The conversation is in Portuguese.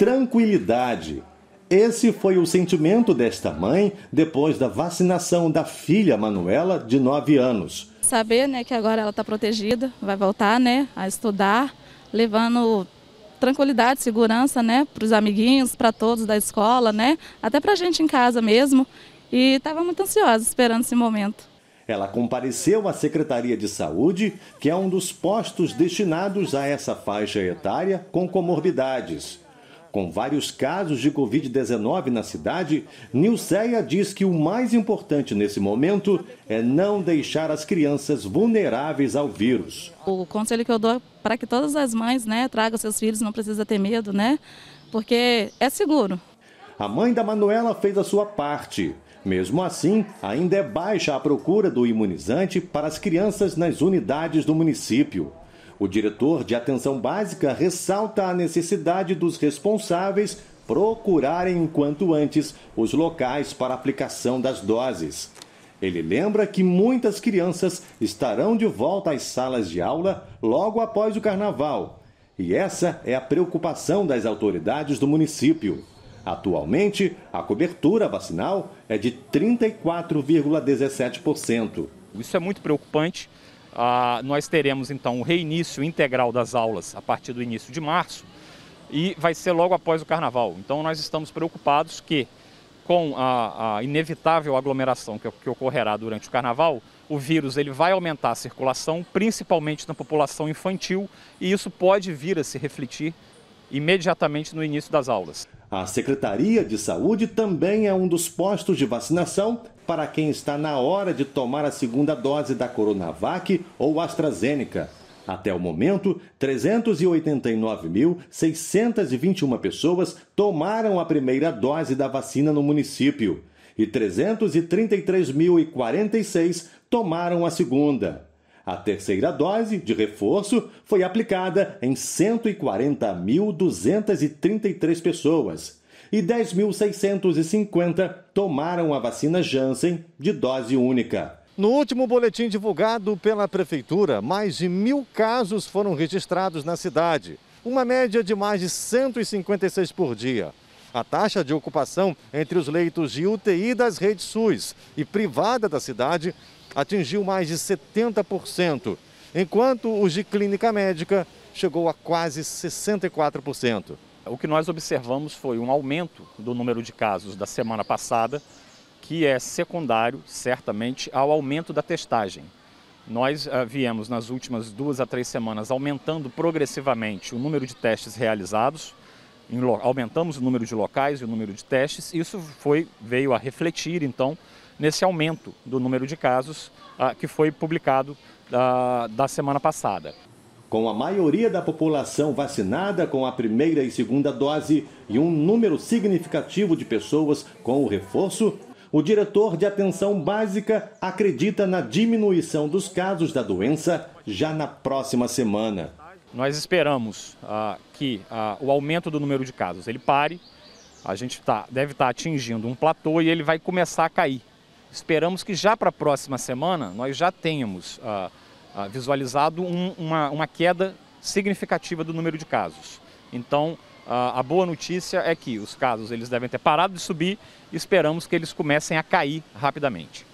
tranquilidade. Esse foi o sentimento desta mãe depois da vacinação da filha Manuela, de 9 anos. Saber né, que agora ela está protegida, vai voltar né, a estudar, levando tranquilidade, segurança né, para os amiguinhos, para todos da escola, né, até para a gente em casa mesmo. E estava muito ansiosa esperando esse momento. Ela compareceu à Secretaria de Saúde, que é um dos postos destinados a essa faixa etária com comorbidades. Com vários casos de Covid-19 na cidade, Nilceia diz que o mais importante nesse momento é não deixar as crianças vulneráveis ao vírus. O conselho que eu dou é para que todas as mães né, tragam seus filhos, não precisa ter medo, né? Porque é seguro. A mãe da Manuela fez a sua parte. Mesmo assim, ainda é baixa a procura do imunizante para as crianças nas unidades do município. O diretor de atenção básica ressalta a necessidade dos responsáveis procurarem quanto antes os locais para aplicação das doses. Ele lembra que muitas crianças estarão de volta às salas de aula logo após o carnaval. E essa é a preocupação das autoridades do município. Atualmente, a cobertura vacinal é de 34,17%. Isso é muito preocupante ah, nós teremos então o reinício integral das aulas a partir do início de março e vai ser logo após o carnaval. Então nós estamos preocupados que, com a, a inevitável aglomeração que, que, ocorrerá durante o carnaval, o vírus ele vai aumentar a circulação, principalmente na população infantil, e isso pode vir a se refletir imediatamente no início das aulas. A Secretaria de Saúde também é um dos postos de vacinação para quem está na hora de tomar a segunda dose da Coronavac ou AstraZeneca. Até o momento, 389.621 pessoas tomaram a primeira dose da vacina no município e 333.046 tomaram a segunda. A terceira dose, de reforço, foi aplicada em 140.233 pessoas e 10.650 tomaram a vacina Janssen de dose única. No último boletim divulgado pela Prefeitura, mais de mil casos foram registrados na cidade, uma média de mais de 156 por dia. A taxa de ocupação entre os leitos de UTI das redes SUS e privada da cidade atingiu mais de 70%, enquanto os de clínica médica chegou a quase 64%. O que nós observamos foi um aumento do número de casos da semana passada, que é secundário, certamente, ao aumento da testagem. Nós ah, viemos nas últimas duas a três semanas aumentando progressivamente o número de testes realizados, aumentamos o número de locais e o número de testes, isso foi, veio a refletir, então, nesse aumento do número de casos ah, que foi publicado ah, da semana passada. Com a maioria da população vacinada com a primeira e segunda dose e um número significativo de pessoas com o reforço, o diretor de atenção básica acredita na diminuição dos casos da doença já na próxima semana. Nós esperamos ah, que ah, o aumento do número de casos ele pare, a gente tá, deve estar tá atingindo um platô e ele vai começar a cair. Esperamos que já para a próxima semana nós já tenhamos ah, ah, visualizado um, uma, uma, queda significativa do número de casos. Então, ah, a boa notícia é que os casos eles devem ter parado de subir e esperamos que eles comecem a cair rapidamente.